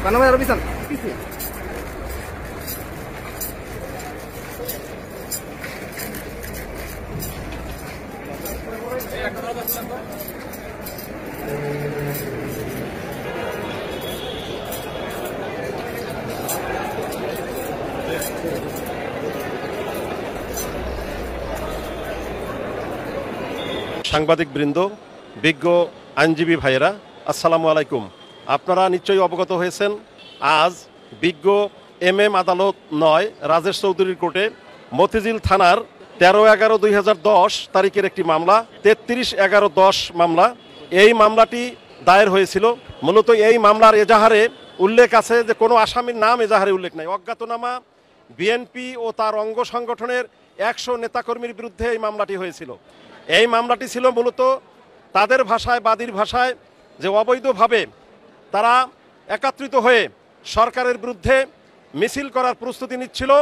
সাংবাদিক বৃন্দ বিজ্ঞ আইনজীবী ভাইয়েরা আসসালামু আলাইকুম আপনারা নিশ্চয়ই অবগত হয়েছেন আজ বিজ্ঞ এম এম আদালত নয় রাজেশ চৌধুরীর কোর্টে মতিঝিল থানার তেরো এগারো দুই তারিখের একটি মামলা তেত্রিশ এগারো দশ মামলা এই মামলাটি দায়ের হয়েছিল মূলত এই মামলার এজাহারে উল্লেখ আছে যে কোনো আসামির নাম এজাহারে উল্লেখ নাই অজ্ঞাতনামা বিএনপি ও তার অঙ্গ সংগঠনের একশো নেতাকর্মীর বিরুদ্ধে এই মামলাটি হয়েছিল এই মামলাটি ছিল মূলত তাদের ভাষায় বাদীর ভাষায় যে অবৈধভাবে তারা একত্রিত হয়ে সরকারের বিরুদ্ধে মিছিল করার প্রস্তুতি নিচ্ছিল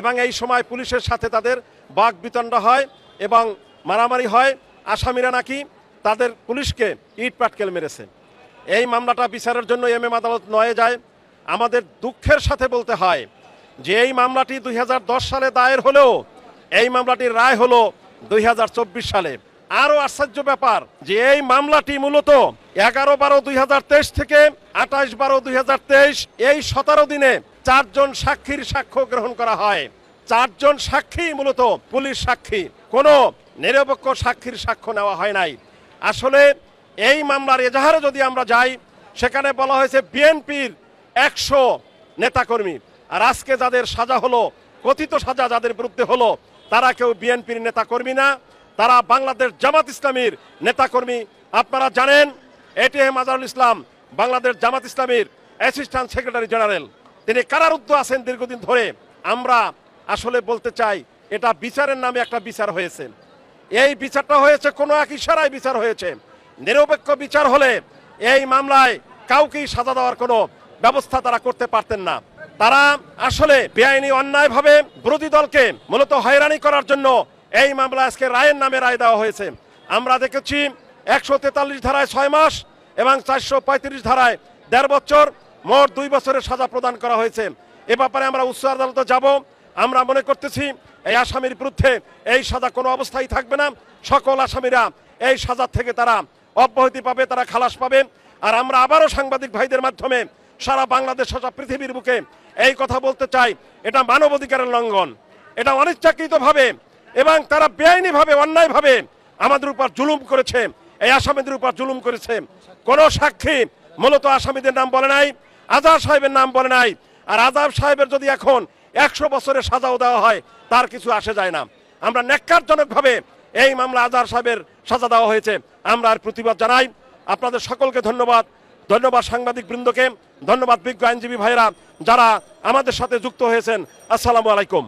এবং এই সময় পুলিশের সাথে তাদের বাঘ বিতণ্ড হয় এবং মারামারি হয় আসামিরা নাকি তাদের পুলিশকে ইট পাটকেল মেরেছে এই মামলাটা বিচারের জন্য এম এম আদালত নয়ে যায় আমাদের দুঃখের সাথে বলতে হয় যে এই মামলাটি দুই সালে দায়ের হলেও এই মামলাটির রায় হলো দুই সালে আরও আশ্চর্য ব্যাপার যে এই মামলাটি মূলত এগারো বারো দুই থেকে আঠাশ বারো দুই এই সতেরো দিনে চারজন সাক্ষীর সাক্ষ্য গ্রহণ করা হয় চারজন সাক্ষী মূলত পুলিশ সাক্ষী কোনো নিরপেক্ষ সাক্ষীর সাক্ষ্য নেওয়া হয় নাই আসলে এই মামলার এজাহারে যদি আমরা যাই সেখানে বলা হয়েছে বিএনপির একশো নেতাকর্মী আর আজকে যাদের সাজা হলো কথিত সাজা যাদের বিরুদ্ধে হলো তারা কেউ বিএনপির নেতাকর্মী না তারা বাংলাদেশ জামাত ইসলামীর নেতাকর্মী আপনারা জানেন এটিএম আজারুল ইসলাম বাংলাদেশ জামাত ইসলামীর অ্যাসিস্ট্যান্ট সেক্রেটারি জেনারেল তিনি কারারুদ্ধ আছেন দীর্ঘদিন ধরে আমরা আসলে বলতে চাই এটা বিচারের নামে একটা বিচার হয়েছে এই বিচারটা হয়েছে কোনো এক ইশারায় বিচার হয়েছে নিরপেক্ষ বিচার হলে এই মামলায় কাউকেই সাজা দেওয়ার কোনো ব্যবস্থা তারা করতে পারতেন না তারা আসলে বেআইনি অন্যায়ভাবে বিরোধী দলকে মূলত হয়রানি করার জন্য এই মামলা আজকে রায়ের নামে রায় দেওয়া হয়েছে আমরা দেখেছি একশো তেতাল্লিশ ধারায় ছয় মাস এবং চারশো পঁয়ত্রিশ ধারায় দেড় বছর মোট দুই বছরের সাজা প্রদান করা হয়েছে এ ব্যাপারে আমরা উচ্চ আদালতে যাব আমরা মনে করতেছি এই আসামির বিরুদ্ধে এই সাজা কোনো অবস্থায় থাকবে না সকল আসামিরা এই সাজা থেকে তারা অব্যাহতি পাবে তারা খালাস পাবে আর আমরা আবারও সাংবাদিক ভাইদের মাধ্যমে সারা বাংলাদেশ সারা পৃথিবীর বুকে এই কথা বলতে চাই এটা মানবাধিকারের লঙ্ঘন এটা অনিচ্ছাকৃতভাবে এবং তারা বেআইনিভাবে অন্যায়ভাবে আমাদের উপর জুলুম করেছে এই আসামিদের উপর জুলুম করেছে কোন সাক্ষী মূলত আসামিদের নাম বলে নাই আজাব সাহেবের নাম বলে নাই আর আজাব সাহেবের যদি এখন একশো বছরের সাজাও দেওয়া হয় তার কিছু আসে যায় না আমরা ন্যাক্কারজনকভাবে এই মামলা আজার সাহেবের সাজা দেওয়া হয়েছে আমরা আর প্রতিবাদ জানাই আপনাদের সকলকে ধন্যবাদ ধন্যবাদ সাংবাদিক বৃন্দকে ধন্যবাদ বিজ্ঞ আইনজীবী ভাইরা যারা আমাদের সাথে যুক্ত হয়েছেন আসসালামু আলাইকুম